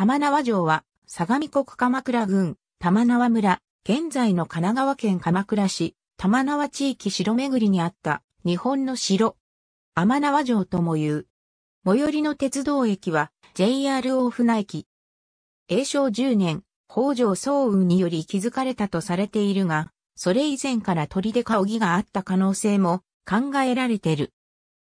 玉縄城は、相模国鎌倉郡、玉縄村、現在の神奈川県鎌倉市、玉縄地域城巡りにあった日本の城。天縄城とも言う。最寄りの鉄道駅は JR 大船駅。永正10年、北条早雲により築かれたとされているが、それ以前から砦か荻があった可能性も考えられている。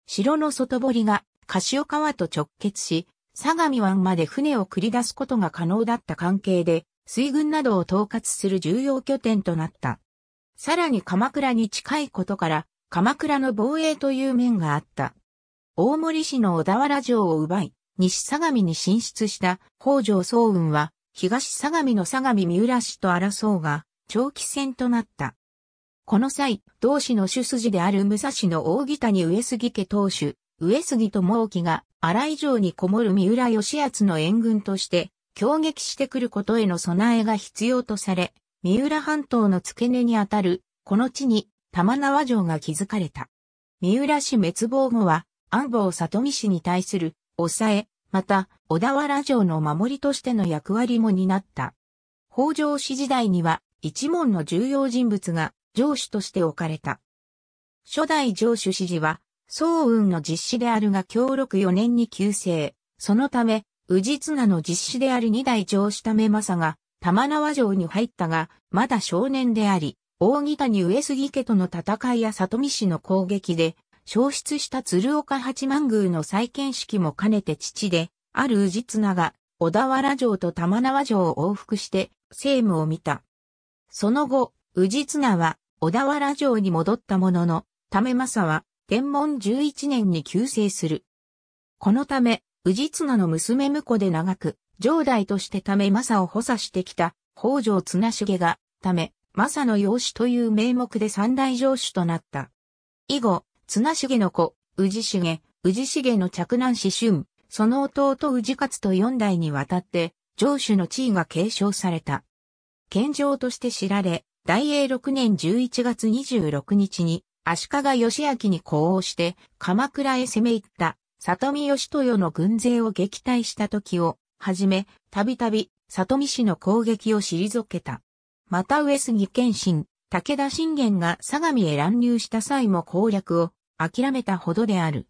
城の外堀が、柏川と直結し、相模湾まで船を繰り出すことが可能だった関係で、水軍などを統括する重要拠点となった。さらに鎌倉に近いことから、鎌倉の防衛という面があった。大森市の小田原城を奪い、西相模に進出した北条総雲は、東相模の相模三浦市と争うが、長期戦となった。この際、同市の主筋である武蔵の大北谷上杉家当主、上杉智興が荒井城にこもる三浦義厚の援軍として、攻撃してくることへの備えが必要とされ、三浦半島の付け根にあたる、この地に玉縄城が築かれた。三浦氏滅亡後は、安保里見氏に対する、抑え、また、小田原城の守りとしての役割も担った。北条氏時代には、一門の重要人物が、城主として置かれた。初代城主指示は、総運の実施であるが協力4年に急成。そのため、宇治綱の実施である二代上下目政が、玉縄城に入ったが、まだ少年であり、大木谷上杉家との戦いや里見氏の攻撃で、消失した鶴岡八幡宮の再建式も兼ねて父で、ある宇治綱が、小田原城と玉縄城を往復して、政務を見た。その後、宇治綱は、小田原城に戻ったものの、為政は、天文11年に急成する。このため、宇治綱の娘婿で長く、上代としてため政を補佐してきた、北条綱重が、ため、政の養子という名目で三大城主となった。以後、綱重の子、宇治重、治重の着男子春、その弟宇治勝と四代にわたって、城主の地位が継承された。県上として知られ、大英6年11月26日に、足利義明に呼応して鎌倉へ攻め入った里見義豊の軍勢を撃退した時をはじめ、たびたび里見氏の攻撃を退けた。また上杉謙信、武田信玄が相模へ乱入した際も攻略を諦めたほどである。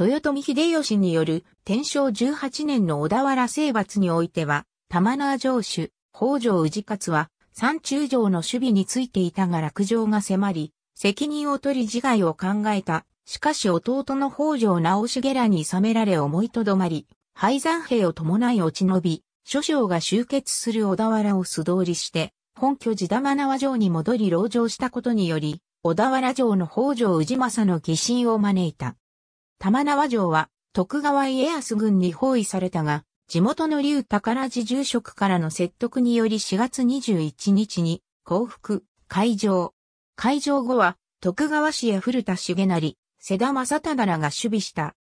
豊臣秀吉による天正18年の小田原征伐においては、玉縄城主、北条氏勝は、山中城の守備についていたが落城が迫り、責任を取り自害を考えた。しかし弟の北条直重らに冷められ思いとどまり、敗残兵を伴い落ち延び、諸将が集結する小田原を素通りして、本拠地玉縄城に戻り籠城したことにより、小田原城の北条氏政の疑心を招いた。玉縄城は徳川家康軍に包囲されたが、地元の竜宝寺住職からの説得により4月21日に降伏、会場、会場後は、徳川氏や古田重成、瀬田正忠らが守備した。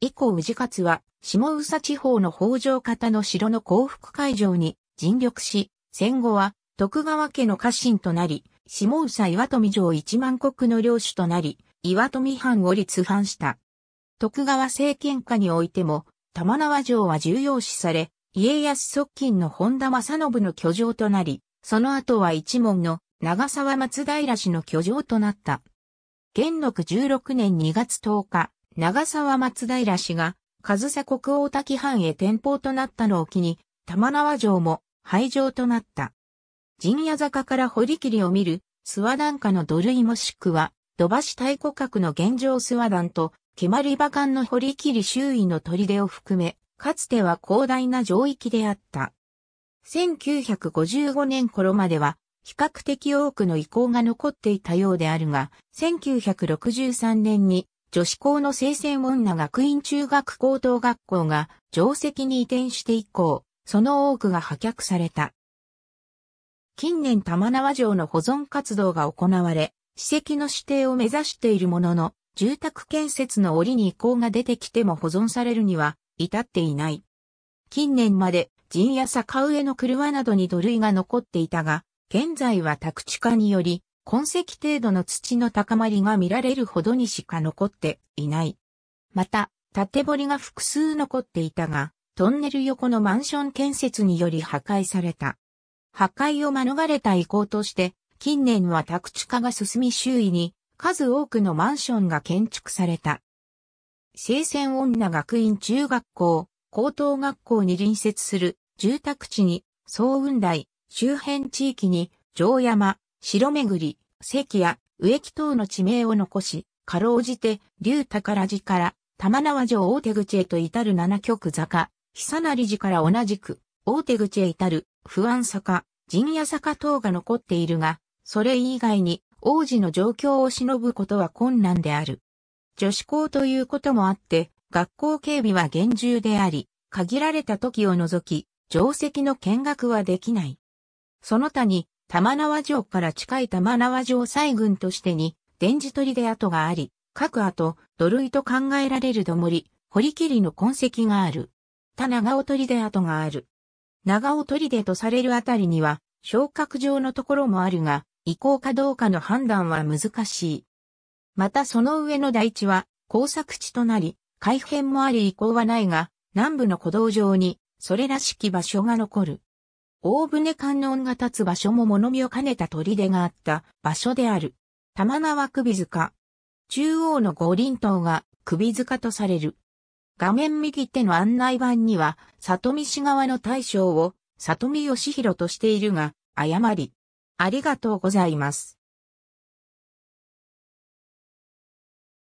以降氏勝は、下宇佐地方の北条方の城の降伏会場に尽力し、戦後は徳川家の家臣となり、下宇佐岩富城一万国の領主となり、岩富藩を立藩した。徳川政権下においても、玉縄城は重要視され、家康側近の本田正信の居城となり、その後は一門の長沢松平氏の居城となった。元禄16年2月10日、長沢松平氏が、上総国王滝藩へ転保となったのを機に、玉縄城も廃城となった。陣屋坂から堀切を見る、諏訪段下の土塁もしくは、土橋太鼓閣の現状諏訪段と、蹴鞠馬間の堀切周囲の砦を含め、かつては広大な城域であった。1955年頃までは、比較的多くの遺構が残っていたようであるが、1963年に女子校の聖戦女学院中学高等学校が定石に移転して以降、その多くが破却された。近年玉縄城の保存活動が行われ、史跡の指定を目指しているものの、住宅建設の折に遺構が出てきても保存されるには至っていない。近年まで陣や坂上の車などに土塁が残っていたが、現在は宅地化により、痕跡程度の土の高まりが見られるほどにしか残っていない。また、縦堀が複数残っていたが、トンネル横のマンション建設により破壊された。破壊を免れた遺構として、近年は宅地化が進み周囲に数多くのマンションが建築された。聖戦女学院中学校、高等学校に隣接する住宅地に、総雲台、周辺地域に、城山、城巡り、関や植木等の地名を残し、かろうじて、竜宝寺から、玉縄城大手口へと至る七曲坂、久成寺から同じく、大手口へ至る、不安坂、陣屋坂等が残っているが、それ以外に、王子の状況を忍ぶことは困難である。女子校ということもあって、学校警備は厳重であり、限られた時を除き、定石の見学はできない。その他に、玉縄城から近い玉縄城西軍としてに、電磁取りで跡があり、各跡、土塁と考えられる土盛、堀切りの痕跡がある。他長尾取りで跡がある。長尾取りでとされるあたりには、昇格状のところもあるが、移行かどうかの判断は難しい。またその上の台地は、工作地となり、改変もあり移行はないが、南部の古道上に、それらしき場所が残る。大船観音が立つ場所も物見を兼ねた砦があった場所である。玉縄首塚。中央の五輪塔が首塚とされる。画面右手の案内板には、里見氏側の大将を、里見義弘としているが、誤り。ありがとうございます。